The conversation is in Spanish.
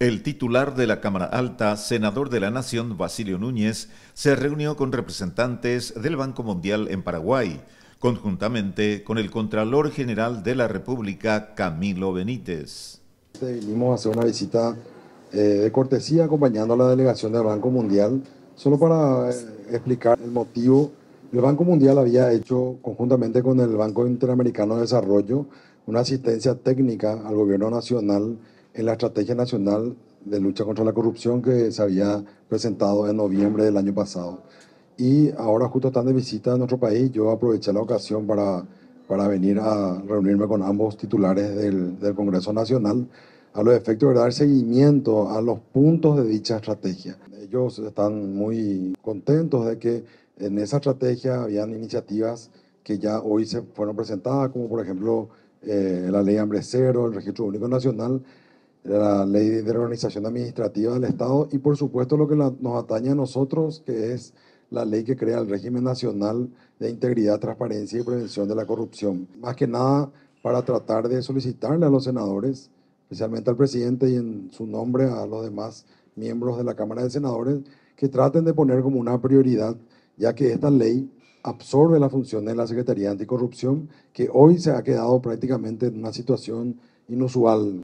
El titular de la Cámara Alta, senador de la Nación, Basilio Núñez, se reunió con representantes del Banco Mundial en Paraguay, conjuntamente con el Contralor General de la República, Camilo Benítez. Vinimos a hacer una visita eh, de cortesía acompañando a la delegación del Banco Mundial, solo para eh, explicar el motivo. El Banco Mundial había hecho, conjuntamente con el Banco Interamericano de Desarrollo, una asistencia técnica al gobierno nacional en la Estrategia Nacional de Lucha contra la Corrupción que se había presentado en noviembre del año pasado. Y ahora justo están de visita en nuestro país, yo aproveché la ocasión para, para venir a reunirme con ambos titulares del, Congreso Nacional a los efectos de dar seguimiento a los puntos de dicha estrategia. Ellos están muy contentos de que en esa estrategia habían iniciativas que ya hoy se fueron presentadas, como por ejemplo eh, la ley Hambre Cero, el Registro Único Nacional, la ley de organización administrativa del Estado y por supuesto lo que nos atañe a nosotros, que es la ley que crea el régimen nacional de integridad, transparencia y prevención de la corrupción. Más que nada para tratar de solicitarle a los senadores, especialmente al presidente y en su nombre a los demás miembros de la Cámara de Senadores, que traten de poner como una prioridad, ya que esta ley absorbe la función de la Secretaría de Anticorrupción, que hoy se ha quedado prácticamente en una situación inusual.